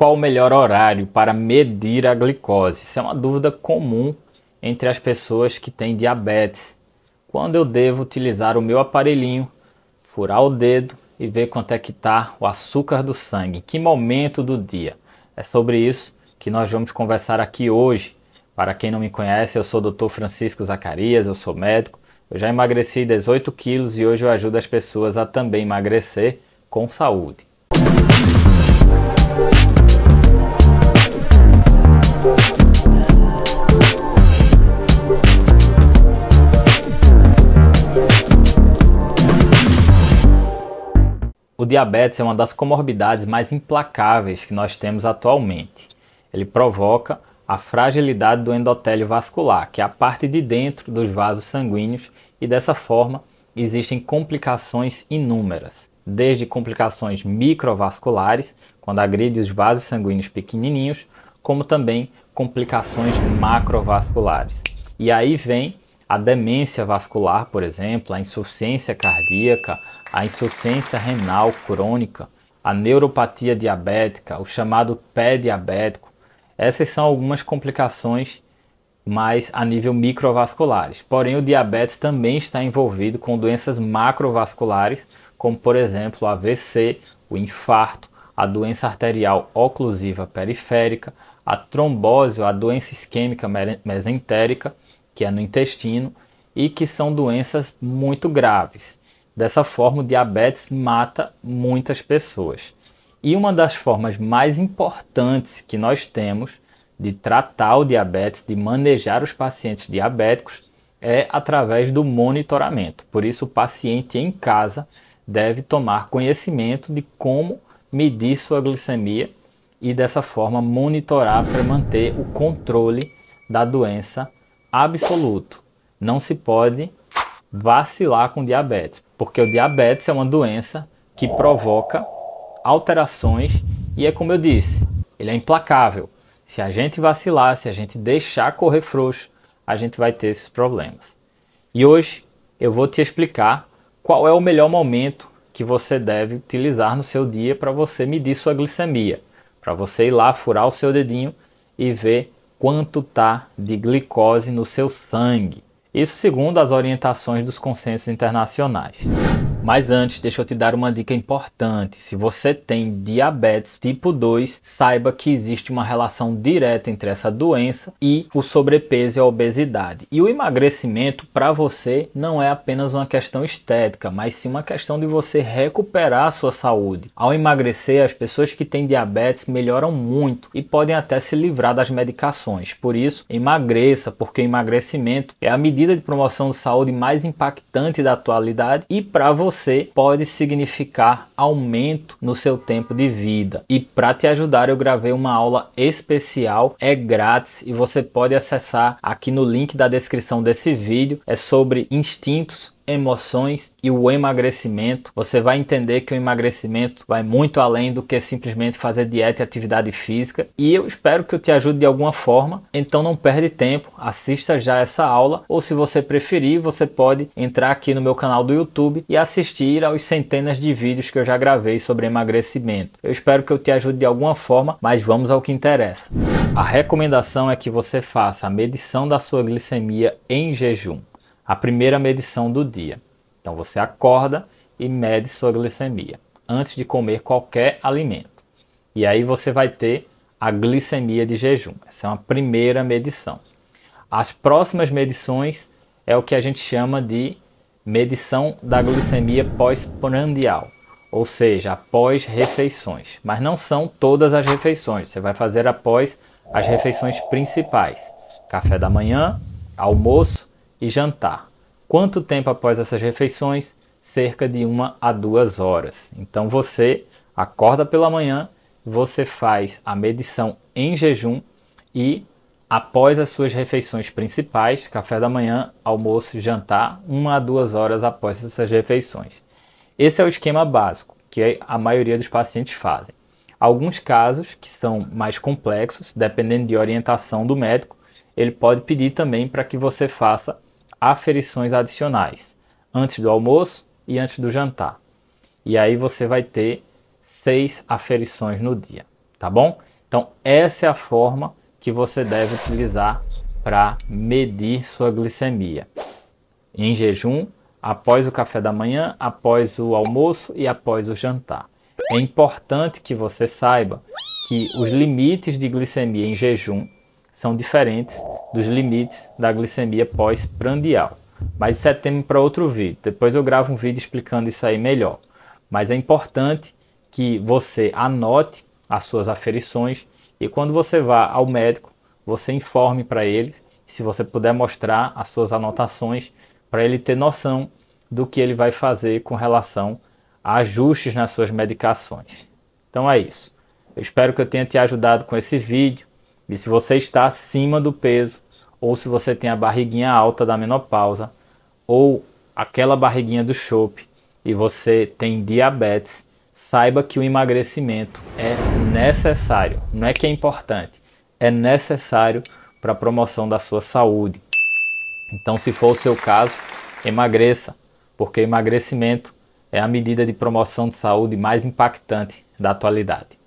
qual o melhor horário para medir a glicose? Isso é uma dúvida comum entre as pessoas que têm diabetes. Quando eu devo utilizar o meu aparelhinho, furar o dedo e ver quanto é que está o açúcar do sangue, em que momento do dia? É sobre isso que nós vamos conversar aqui hoje. Para quem não me conhece, eu sou o Dr. Francisco Zacarias, eu sou médico. Eu já emagreci 18 quilos e hoje eu ajudo as pessoas a também emagrecer com saúde. diabetes é uma das comorbidades mais implacáveis que nós temos atualmente. Ele provoca a fragilidade do endotélio vascular, que é a parte de dentro dos vasos sanguíneos, e dessa forma existem complicações inúmeras, desde complicações microvasculares, quando agride os vasos sanguíneos pequenininhos, como também complicações macrovasculares. E aí vem a demência vascular, por exemplo, a insuficiência cardíaca, a insuficiência renal crônica, a neuropatia diabética, o chamado pé diabético. Essas são algumas complicações mais a nível microvasculares. Porém, o diabetes também está envolvido com doenças macrovasculares, como por exemplo, o AVC, o infarto, a doença arterial oclusiva periférica, a trombose, a doença isquêmica mesentérica que é no intestino, e que são doenças muito graves. Dessa forma, o diabetes mata muitas pessoas. E uma das formas mais importantes que nós temos de tratar o diabetes, de manejar os pacientes diabéticos, é através do monitoramento. Por isso, o paciente em casa deve tomar conhecimento de como medir sua glicemia e dessa forma monitorar para manter o controle da doença absoluto. Não se pode vacilar com diabetes, porque o diabetes é uma doença que provoca alterações e é como eu disse, ele é implacável. Se a gente vacilar, se a gente deixar correr frouxo, a gente vai ter esses problemas. E hoje eu vou te explicar qual é o melhor momento que você deve utilizar no seu dia para você medir sua glicemia, para você ir lá furar o seu dedinho e ver quanto está de glicose no seu sangue. Isso segundo as orientações dos consensos internacionais. Mas antes, deixa eu te dar uma dica importante. Se você tem diabetes tipo 2, saiba que existe uma relação direta entre essa doença e o sobrepeso e a obesidade. E o emagrecimento para você não é apenas uma questão estética, mas sim uma questão de você recuperar a sua saúde. Ao emagrecer, as pessoas que têm diabetes melhoram muito e podem até se livrar das medicações. Por isso, emagreça, porque emagrecimento é a medida de promoção de saúde mais impactante da atualidade e para você você pode significar aumento no seu tempo de vida. E para te ajudar, eu gravei uma aula especial, é grátis e você pode acessar aqui no link da descrição desse vídeo. É sobre instintos emoções e o emagrecimento, você vai entender que o emagrecimento vai muito além do que simplesmente fazer dieta e atividade física. E eu espero que eu te ajude de alguma forma. Então não perde tempo, assista já essa aula ou se você preferir, você pode entrar aqui no meu canal do YouTube e assistir aos centenas de vídeos que eu já gravei sobre emagrecimento. Eu espero que eu te ajude de alguma forma, mas vamos ao que interessa. A recomendação é que você faça a medição da sua glicemia em jejum a primeira medição do dia. Então você acorda e mede sua glicemia antes de comer qualquer alimento. E aí você vai ter a glicemia de jejum. Essa é uma primeira medição. As próximas medições é o que a gente chama de medição da glicemia pós-prandial, ou seja, após refeições. Mas não são todas as refeições, você vai fazer após as refeições principais: café da manhã, almoço e jantar. Quanto tempo após essas refeições? Cerca de uma a duas horas. Então você acorda pela manhã, você faz a medição em jejum e após as suas refeições principais, café da manhã, almoço, jantar, uma a duas horas após essas refeições. Esse é o esquema básico que a maioria dos pacientes fazem. Alguns casos que são mais complexos, dependendo de orientação do médico, ele pode pedir também para que você faça aferições adicionais antes do almoço e antes do jantar. E aí você vai ter seis aferições no dia, tá bom? Então, essa é a forma que você deve utilizar para medir sua glicemia. Em jejum, após o café da manhã, após o almoço e após o jantar. É importante que você saiba que os limites de glicemia em jejum são diferentes dos limites da glicemia pós-prandial. Mas isso é tema para outro vídeo. Depois eu gravo um vídeo explicando isso aí melhor. Mas é importante que você anote as suas aferições e quando você vá ao médico, você informe para ele, se você puder mostrar as suas anotações, para ele ter noção do que ele vai fazer com relação a ajustes nas suas medicações. Então é isso. Eu espero que eu tenha te ajudado com esse vídeo. E se você está acima do peso, ou se você tem a barriguinha alta da menopausa, ou aquela barriguinha do chope, e você tem diabetes, saiba que o emagrecimento é necessário. Não é que é importante, é necessário para a promoção da sua saúde. Então, se for o seu caso, emagreça, porque emagrecimento é a medida de promoção de saúde mais impactante da atualidade.